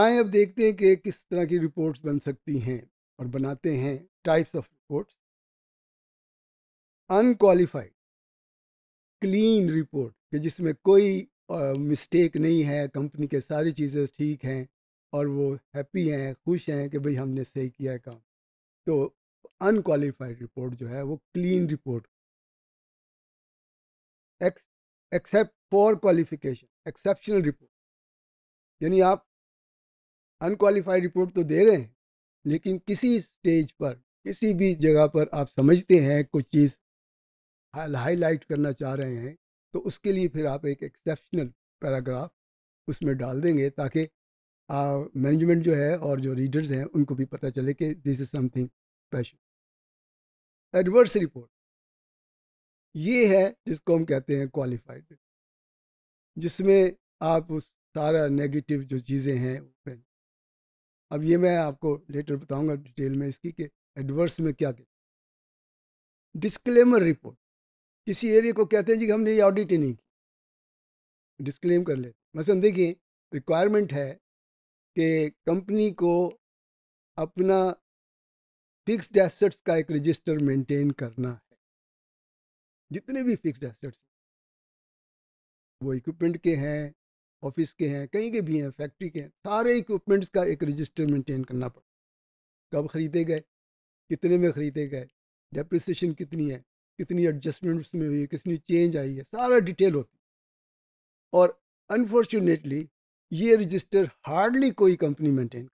आए अब देखते हैं कि किस तरह की रिपोर्ट्स बन सकती हैं और बनाते हैं types of reports unqualified clean report कि जिसमें कोई मिस्टेक नहीं है कंपनी के सारी चीज़ें ठीक हैं और वो हैप्पी हैं खुश हैं कि भाई हमने सही किया है काम तो अनक्वालिफाइड रिपोर्ट जो है वो clean report except for qualification exceptional report यानी आप अनक्वालिफाइड रिपोर्ट तो दे रहे हैं लेकिन किसी स्टेज पर किसी भी जगह पर आप समझते हैं कुछ चीज़ हाईलाइट करना चाह रहे हैं तो उसके लिए फिर आप एक एक्सेप्शनल पैराग्राफ उसमें डाल देंगे ताकि मैनेजमेंट जो है और जो रीडर्स हैं उनको भी पता चले कि this is something special adverse report ये है जिसको हम कहते हैं क्वालिफाइड जिसमें आप उस सारा नेगेटिव जो चीज़ें हैं अब ये मैं आपको लेटर बताऊंगा डिटेल में इसकी कि एडवर्स में क्या कहते डिस्क्लेमर रिपोर्ट किसी एरिया को कहते हैं जी हमने ये ऑडिट ही नहीं की डिस्क्लेम कर ले मसलन देखिए रिक्वायरमेंट है कि कंपनी को अपना फिक्स्ड एसेट्स का एक रजिस्टर मेंटेन करना है जितने भी फिक्स्ड एसेट्स वो इक्विपमेंट के हैं ऑफिस के हैं कहीं के भी हैं फैक्ट्री के हैं सारे इक्विपमेंट्स का एक रजिस्टर मेंटेन करना पड़ता कब ख़रीदे गए कितने में ख़रीदे गए डेप्रिसिएशन कितनी है कितनी एडजस्टमेंट्स में हुई है कितनी चेंज आई है सारा डिटेल होती है और अनफॉर्चुनेटली ये रजिस्टर हार्डली कोई कंपनी मेंटेन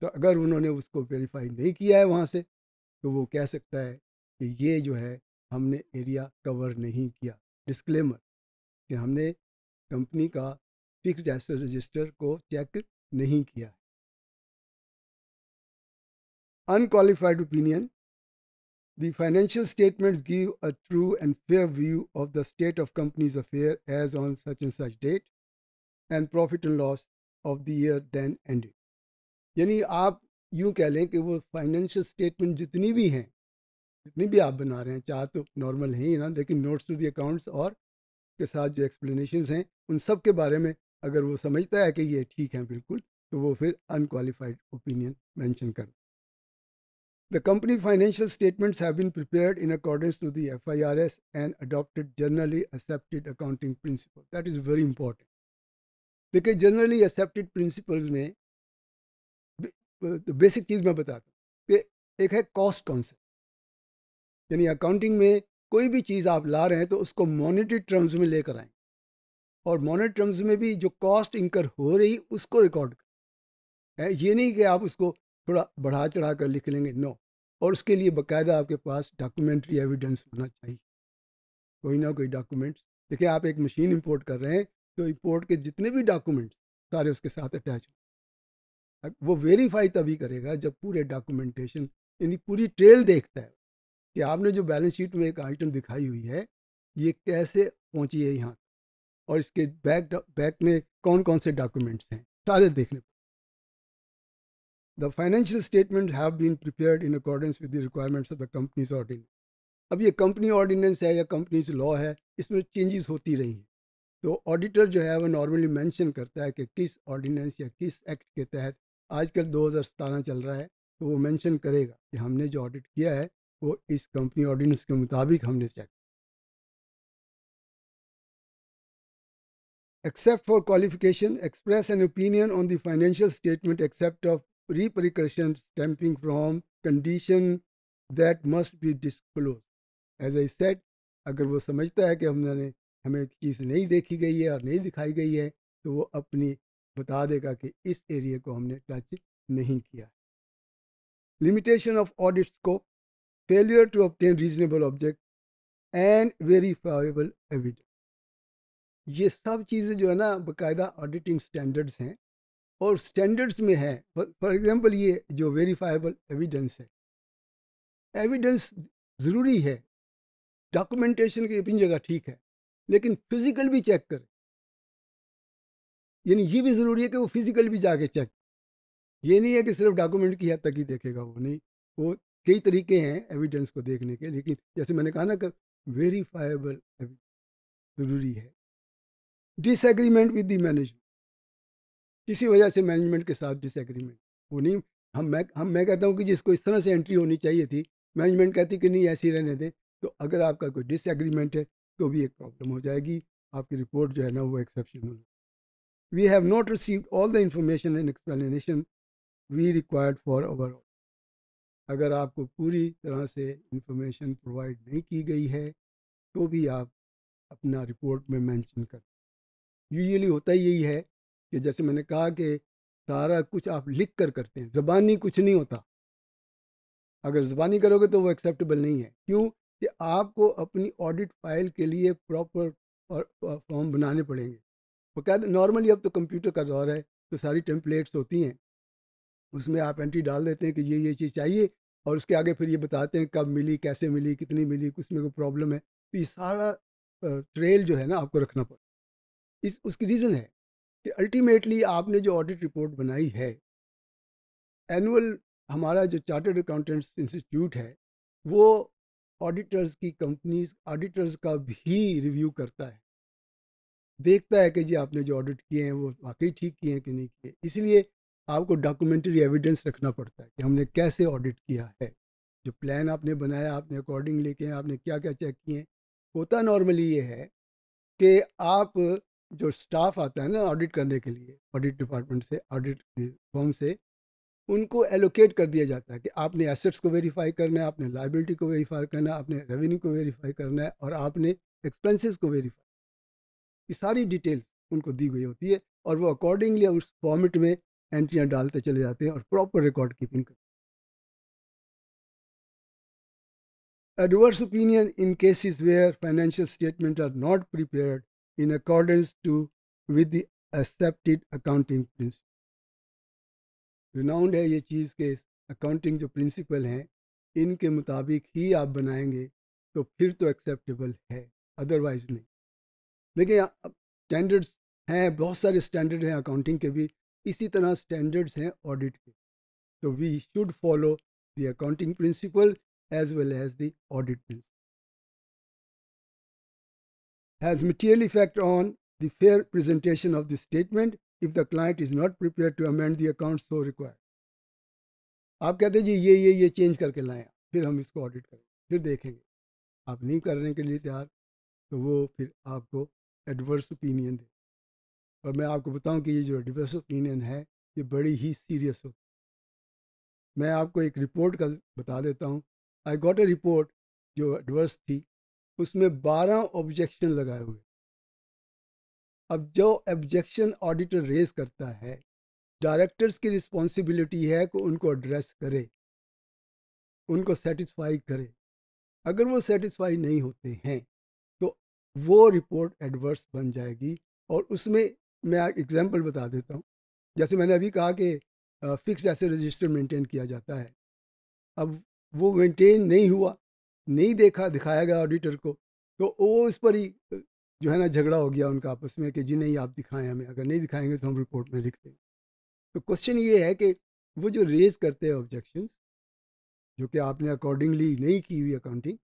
तो अगर उन्होंने उसको वेरीफाई नहीं किया है वहाँ से तो वो कह सकता है कि ये जो है हमने एरिया कवर नहीं किया डिस्क्लेमर कि हमने कंपनी का फिक्स एसेट रजिस्टर को चेक नहीं किया unqualified opinion the financial statement give a true and fair view of the state of company's affair as on such and such date and profit and loss of the year then ended यानी आप यूं कह लें कि वो financial statement जितनी भी हैं जितनी भी आप बना रहे हैं चाहे तो नॉर्मल है ही ना लेकिन नोट्स टू द अकाउंट्स और के साथ जो एक्सप्लेनेशन हैं उन सब के बारे में अगर वो समझता है कि ये ठीक है बिल्कुल तो वो फिर अनक्वालिफाइड ओपिनियन मैंशन कर the company financial statement have in according F I R S and adopted generally accepted accounting principle that is very important देखिए जनरली एक्सेप्टेड प्रिंसिपल्स में बेसिक चीज़ मैं बताता हूँ कि एक है कॉस्ट कॉन्सेप्ट यानी अकाउंटिंग में कोई भी चीज़ आप ला रहे हैं तो उसको मॉनिटरी टर्म्स में लेकर आएँ और मॉनिटरी टर्म्स में भी जो कॉस्ट इंकर हो रही उसको रिकॉर्ड करें ये नहीं कि आप उसको थोड़ा बढ़ा चढ़ा कर लिख लेंगे नो और उसके लिए बकायदा आपके पास डॉक्यूमेंट्री एविडेंस होना चाहिए कोई ना कोई डॉक्यूमेंट्स देखिए आप एक मशीन इंपोर्ट कर रहे हैं तो इंपोर्ट के जितने भी डॉक्यूमेंट्स सारे उसके साथ अटैच वो वेरीफाई तभी करेगा जब पूरे डॉक्यूमेंटेशन यानी पूरी ट्रेल देखता है कि आपने जो बैलेंस शीट में एक आइटम दिखाई हुई है ये कैसे पहुंची है यहाँ और इसके बैक बैक में कौन कौन से डॉक्यूमेंट्स हैं सारे देखने the financial statement have been prepare in accordance with the requirements of the companies ordinance अब ये कंपनी ऑर्डिनेंस है या कंपनीज लॉ है इसमें चेंजेस होती रही हैं तो ऑडिटर जो है वो नॉर्मली मेंशन करता है कि किस ऑर्डिनेंस या किस एक्ट के तहत आजकल दो चल रहा है तो वो मेंशन करेगा कि हमने जो ऑडिट किया है वो इस कंपनी ऑर्डिनेंस के मुताबिक हमने check except for qualification express an opinion on the financial statement except of repercussion stamping from condition that must be disclose as a set अगर वो समझता है कि हमने हमें चीज़ नहीं देखी गई है और नहीं दिखाई गई है तो वो अपनी बता देगा कि इस एरिया को हमने टच नहीं किया limitation of audit scope failure to obtain reasonable object and verifiable evidence ये सब चीज़ें जो है ना बाकायदा ऑडिटिंग स्टैंडर्ड्स हैं और स्टैंडर्ड्स में है फॉर एग्जांपल ये जो वेरीफाइबल एविडेंस है एविडेंस ज़रूरी है डॉक्यूमेंटेशन की अपनी जगह ठीक है लेकिन फिज़िकल भी चेक करें यानी ये भी ज़रूरी है कि वो फिज़िकल भी जाके चेक ये नहीं है कि सिर्फ डॉक्यूमेंट की हद तक ही देखेगा वो नहीं वो कई तरीके हैं एविडेंस को देखने के लेकिन जैसे मैंने कहा ना कि वेरीफाइबल ज़रूरी है डिसएग्रीमेंट विद द मैनेजमेंट किसी वजह से मैनेजमेंट के साथ डिसएग्रीमेंट वो नहीं हम मैं हम मैं कहता हूँ कि जिसको इस तरह से एंट्री होनी चाहिए थी मैनेजमेंट कहती कि नहीं ऐसी रहने दें तो अगर आपका कोई डिसएग्रीमेंट है तो भी एक प्रॉब्लम हो जाएगी आपकी रिपोर्ट जो है ना वो एक्सेप्शन हो we have not receive all the information and explanation we required for our अगर आपको पूरी तरह से इंफॉर्मेशन प्रोवाइड नहीं की गई है तो भी आप अपना रिपोर्ट में मेंशन कर यूजली होता यही है कि जैसे मैंने कहा कि सारा कुछ आप लिख कर करते हैं ज़बानी कुछ नहीं होता अगर ज़बानी करोगे तो वो एक्सेप्टेबल नहीं है क्यों कि आपको अपनी ऑडिट फाइल के लिए प्रॉपर और फॉर्म बनाने पड़ेंगे वो बकायदा नॉर्मली अब तो कंप्यूटर का दौर है तो सारी टेम्पलेट्स होती हैं उसमें आप एंट्री डाल देते हैं कि ये ये चीज़ चाहिए और उसके आगे फिर ये बताते हैं कब मिली कैसे मिली कितनी मिली किस में कोई प्रॉब्लम है तो ये सारा ट्रेल जो है ना आपको रखना पड़ता इस उसकी रीज़न है कि अल्टीमेटली आपने जो ऑडिट रिपोर्ट बनाई है एनुअल हमारा जो चार्टर्ड अकाउंटेंट्स इंस्टीट्यूट है वो ऑडिटर्स की कंपनीज ऑडिटर्स का भी रिव्यू करता है देखता है कि जी आपने जो ऑडिट किए हैं वो वाकई ठीक किए हैं कि नहीं किए इसलिए आपको डॉक्यूमेंट्री एविडेंस रखना पड़ता है कि हमने कैसे ऑडिट किया है जो प्लान आपने बनाया आपने अकॉर्डिंग लेके हैं आपने क्या क्या चेक किए होता नॉर्मली ये है कि आप जो स्टाफ आता है ना ऑडिट करने के लिए ऑडिट डिपार्टमेंट से ऑडिट फॉर्म से उनको एलोकेट कर दिया जाता है कि आपने एसेट्स को वेरीफाई करना है आपने लाइबिलिटी को वेरीफाई करना है आपने रेवेन्यू को वेरीफाई करना है और आपने एक्सपेंसेस को वेरीफाई ये सारी डिटेल्स उनको दी गई होती है और वो अकॉर्डिंगली उस फॉर्मेट में एंट्रियाँ डालते चले जाते हैं और प्रॉपर रिकॉर्ड कीपिंग करते adverse opinion in cases where financial statement are not prepared in accordance to with the accepted accounting principle renowned है ये चीज़ के अकाउंटिंग जो प्रिंसिपल हैं इनके मुताबिक ही आप बनाएंगे तो फिर तो एक्सेप्टेबल है अदरवाइज नहीं देखिए स्टैंडर्ड्स हैं बहुत सारे स्टैंडर्ड हैं अकाउंटिंग के भी इसी तरह स्टैंडर्ड्स हैं ऑडिट के तो we should follow the accounting principle as well as the audit principle has material effect on the fair presentation of the statement if the client is not prepare to amend the account so require आप कहते हैं जी ये ये ये change करके लाएं फिर हम इसको ऑडिट करेंगे फिर देखेंगे आप नहीं करने के लिए तैयार तो वो फिर आपको एडवर्स ओपिनियन दे और मैं आपको बताऊं कि ये जो एडवर्स ओपिनियन है ये बड़ी ही सीरियस होती मैं आपको एक रिपोर्ट का बता देता हूँ आई गॉट ए रिपोर्ट जो एडवर्स थी उसमें बारह ऑब्जेक्शन लगाए हुए अब जो ऑब्जेक्शन ऑडिटर रेज करता है डायरेक्टर्स की रिस्पॉन्सिबिलिटी है कि उनको एड्रेस करे उनको सेटिस्फाई करे अगर वो सेटिस्फाई नहीं होते हैं तो वो रिपोर्ट एडवर्स बन जाएगी और उसमें मैं एग्जाम्पल बता देता हूँ जैसे मैंने अभी कहा कि फ़िक्स ऐसे रजिस्टर मेंटेन किया जाता है अब वो मेंटेन नहीं हुआ नहीं देखा दिखाया गया ऑडिटर को तो वो इस पर ही जो है ना झगड़ा हो गया उनका आपस में कि जी नहीं आप दिखाएं हमें अगर नहीं दिखाएंगे तो हम रिपोर्ट में लिख देंगे तो क्वेश्चन ये है कि वो जो रेज करते हैं ऑब्जेक्शन जो कि आपने अकॉर्डिंगली नहीं की हुई अकाउंटिंग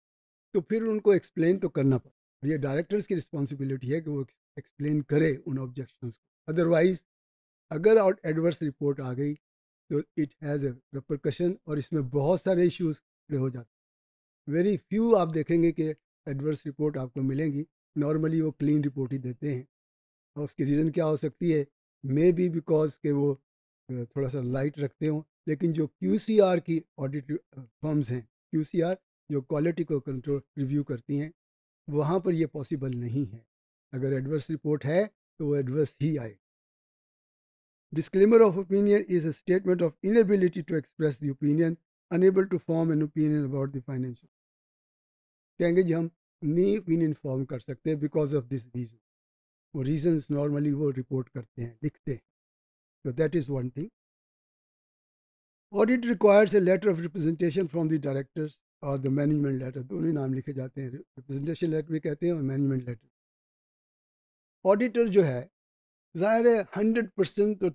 तो फिर उनको एक्सप्लेन तो करना पड़ता ये डायरेक्टर्स की रिस्पॉन्सिबिलिटी है कि वो एक्सप्लेन करे उन ऑब्जेक्शन को अदरवाइज अगर आउट एडवर्स रिपोर्ट आ गई तो इट हैज़ ए रिप्रकशन और इसमें बहुत सारे इश्यूज खड़े हो जाते वेरी फ्यू आप देखेंगे कि एडवर्स रिपोर्ट आपको मिलेंगी नॉर्मली वो क्लीन रिपोर्ट ही देते हैं और उसकी रीज़न क्या हो सकती है मे बी बिकॉज के वो थोड़ा सा लाइट रखते हों लेकिन जो क्यू की ऑडिट फर्म्स हैं क्यू जो क्वालिटी को कंट्रोल रिव्यू करती हैं वहाँ पर यह पॉसिबल नहीं है अगर एडवर्स रिपोर्ट है तो वो एडवर्स ही आए disclaimer of opinion is a statement of inability to express the opinion unable to form an opinion about the financial कहेंगे जी हम नहीं ओपिनियन फॉर्म कर सकते बिकॉज ऑफ दिस रीज़न वो रीजन नॉर्मली वो रिपोर्ट करते हैं लिखते हैं तो that is one thing audit requires a letter of representation from the directors और द मैनेजमेंट लेटर दोनों तो नाम लिखे जाते हैं रिप्रेजेंटेशन लेटर भी कहते हैं और मैनेजमेंट लेटर ऑडिटर जो है ज़ाहिर है हंड्रेड परसेंट तो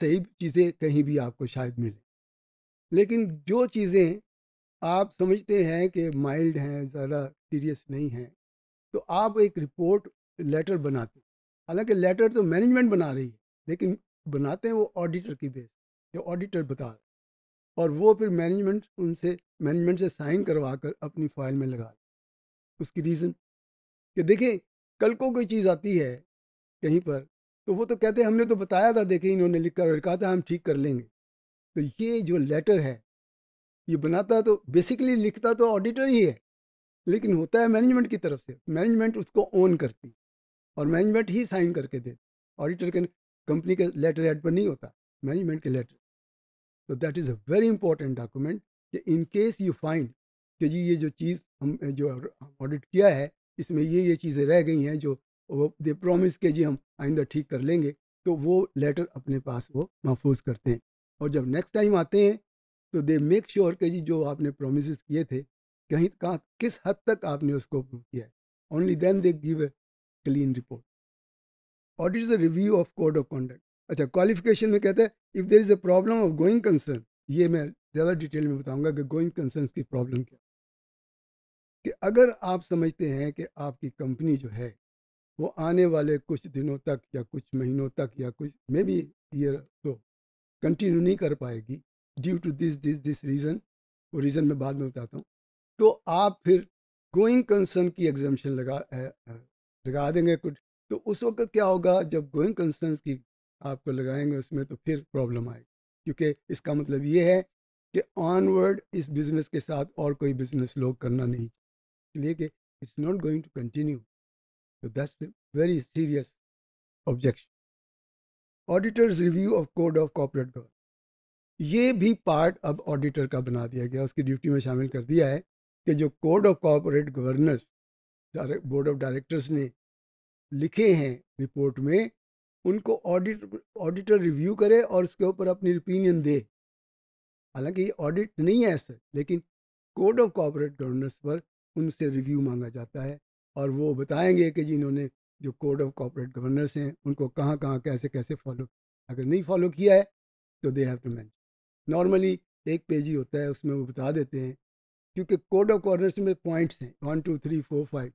सही चीज़ें कहीं भी आपको शायद मिले लेकिन जो चीज़ें आप समझते हैं कि माइल्ड हैं ज़्यादा सीरियस नहीं हैं तो आप एक रिपोर्ट लेटर बनाते हैं हालांकि लेटर तो मैनेजमेंट बना रही है लेकिन बनाते हैं वो ऑडिटर की बेस जो ऑडिटर बता रहे और वो फिर मैनेजमेंट उनसे मैनेजमेंट से साइन करवा कर अपनी फाइल में लगा उसकी रीज़न कि देखें कल को कोई चीज़ आती है कहीं पर तो वो तो कहते हैं हमने तो बताया था देखें इन्होंने लिखा और कहा था हम ठीक कर लेंगे तो ये जो लेटर है ये बनाता तो बेसिकली लिखता तो ऑडिटर ही है लेकिन होता है मैनेजमेंट की तरफ से मैनेजमेंट उसको ओन करती और मैनेजमेंट ही साइन करके देती ऑडिटर के कंपनी के लेटर हेड पर नहीं होता मैनेजमेंट के लेटर तो that is a very important document कि इन केस यू फाइंड कि जी ये जो चीज़ हम जो ऑडिट किया है इसमें ये ये चीज़ें रह गई हैं जो दे प्रॉमिस के जी हम आइंदा ठीक कर लेंगे तो वो लेटर अपने पास वो महफूज करते हैं और जब नेक्स्ट टाइम आते हैं तो दे मेक श्योर के जी जो आपने प्रोमिस किए थे कहीं कहाँ किस हद तक आपने उसको अप्रूव किया है only then they give a clean report audit is a review of code of conduct अच्छा क्वालिफिकेशन में कहते हैं if there is a problem of going concern ये मैं ज़्यादा डिटेल में बताऊंगा कि गोइंग कंसर्न की प्रॉब्लम क्या कि अगर आप समझते हैं कि आपकी कंपनी जो है वो आने वाले कुछ दिनों तक या कुछ महीनों तक या कुछ मे बी ईयर तो कंटिन्यू नहीं कर पाएगी due to this this this reason वो रीज़न मैं बाद में बताता हूँ तो आप फिर गोइंग कंसर्न की एग्जामेशन लगा लगा देंगे कुछ तो उस वक्त क्या होगा जब गोइंग कंसर्न की आपको लगाएंगे उसमें तो फिर प्रॉब्लम आएगी क्योंकि इसका मतलब ये है कि ऑनवर्ड इस बिज़नेस के साथ और कोई बिज़नेस लोग करना नहीं इसलिए कि it's not going to continue तो that's very serious objection auditors review of code of corporate government ये भी पार्ट अब ऑडिटर का बना दिया गया उसकी ड्यूटी में शामिल कर दिया है कि जो code of corporate governance board of directors ने लिखे हैं रिपोर्ट में उनको ऑडिट ऑडिटर रिव्यू करे और उसके ऊपर अपनी ओपिनियन दे हालांकि ये ऑडिट नहीं है ऐसा लेकिन कोड ऑफ कॉपोरेट गवर्नेंस पर उनसे रिव्यू मांगा जाता है और वो बताएंगे कि जी इन्होंने जो कोड ऑफ कॉपोरेट गवर्नेंस हैं उनको कहाँ कहाँ कैसे कैसे फॉलो अगर नहीं फॉलो किया है तो they have to manage normally एक पेज ही होता है उसमें वो बता देते हैं क्योंकि कोड ऑफ कॉर्नर्स में पॉइंट्स हैं one two three four five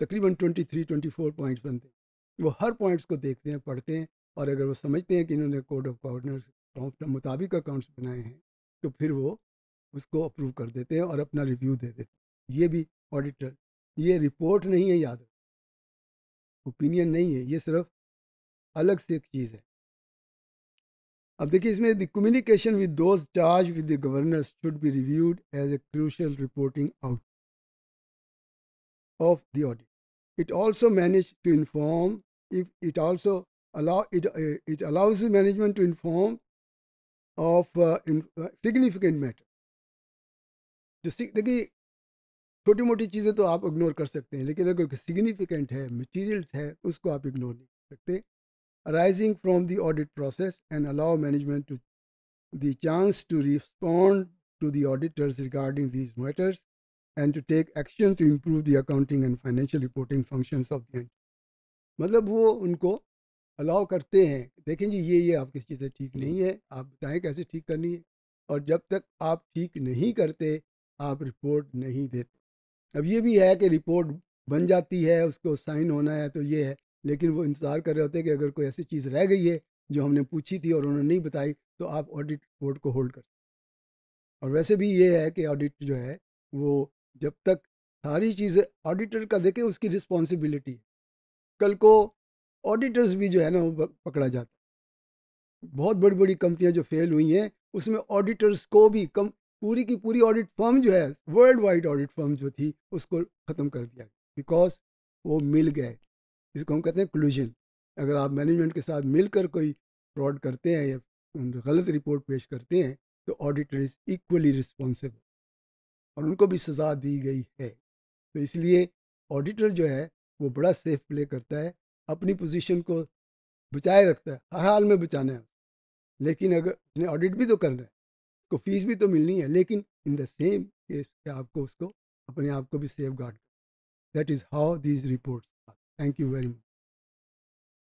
तकरीबन twenty three twenty four points बनते हैं वो हर पॉइंट्स को देखते हैं पढ़ते हैं और अगर वो समझते हैं कि इन्होंने कोड ऑफ गवर्नेंस मुताबिक अकाउंट्स बनाए हैं तो फिर वो उसको अप्रूव कर देते हैं और अपना रिव्यू दे देते ये भी ऑडिटर ये रिपोर्ट नहीं है याद ओपिनियन नहीं है ये सिर्फ अलग से एक चीज़ है अब देखिए इसमें the communication with those charge with the governor should be reviewed as a crucial reporting out of the audit it also manage to inform if it also allow it it allows management to inform of uh, in, uh, significant matter. जो तो देखिए छोटी मोटी चीज़ें तो आप ignore कर सकते हैं लेकिन अगर सिग्निफिकेंट है मटीरियल है उसको आप इग्नोर नहीं कर सकते arising from the audit process and allow management to the chance to respond to the auditors regarding these matters and to take action to improve the accounting and financial reporting functions of the मतलब वो उनको allow करते हैं देखें जी ये ये चीज से ठीक नहीं है आप बताएं कैसे ठीक करनी है और जब तक आप ठीक नहीं करते आप रिपोर्ट नहीं देते अब ये भी है कि रिपोर्ट बन जाती है उसको साइन होना है तो ये है लेकिन वो इंतज़ार कर रहे होते हैं कि अगर कोई ऐसी चीज़ रह गई है जो हमने पूछी थी और उन्होंने नहीं बताई तो आप ऑडिट रिपोर्ट को होल्ड कर और वैसे भी ये है कि ऑडिट जो है वो जब तक सारी चीज़ें ऑडिटर का देखें उसकी रिस्पॉन्सिबिलिटी है कल को ऑडिटर्स भी जो है ना वो पकड़ा जाता बहुत बड़ी बड़ी कंपनियां जो फेल हुई हैं उसमें ऑडिटर्स को भी कम पूरी की पूरी ऑडिट फर्म जो है वर्ल्ड वाइड ऑडिट फर्म जो थी उसको ख़त्म कर दिया बिकॉज वो मिल गए इसको हम कहते हैं क्लूजन अगर आप मैनेजमेंट के साथ मिलकर कोई फ्रॉड करते हैं या गलत रिपोर्ट पेश करते हैं तो ऑडिटर इज़ इक्वली रिस्पॉन्सिबल और उनको भी सज़ा दी गई है तो इसलिए ऑडिटर जो है वो बड़ा सेफ प्ले करता है अपनी पोजीशन को बचाए रखता है हर हाल में बचाना है लेकिन अगर उसने ऑडिट भी तो करना है उसको फीस भी तो मिलनी है लेकिन इन द सेम केस आपको उसको अपने आप को भी safeguard that is how these reports thank you very much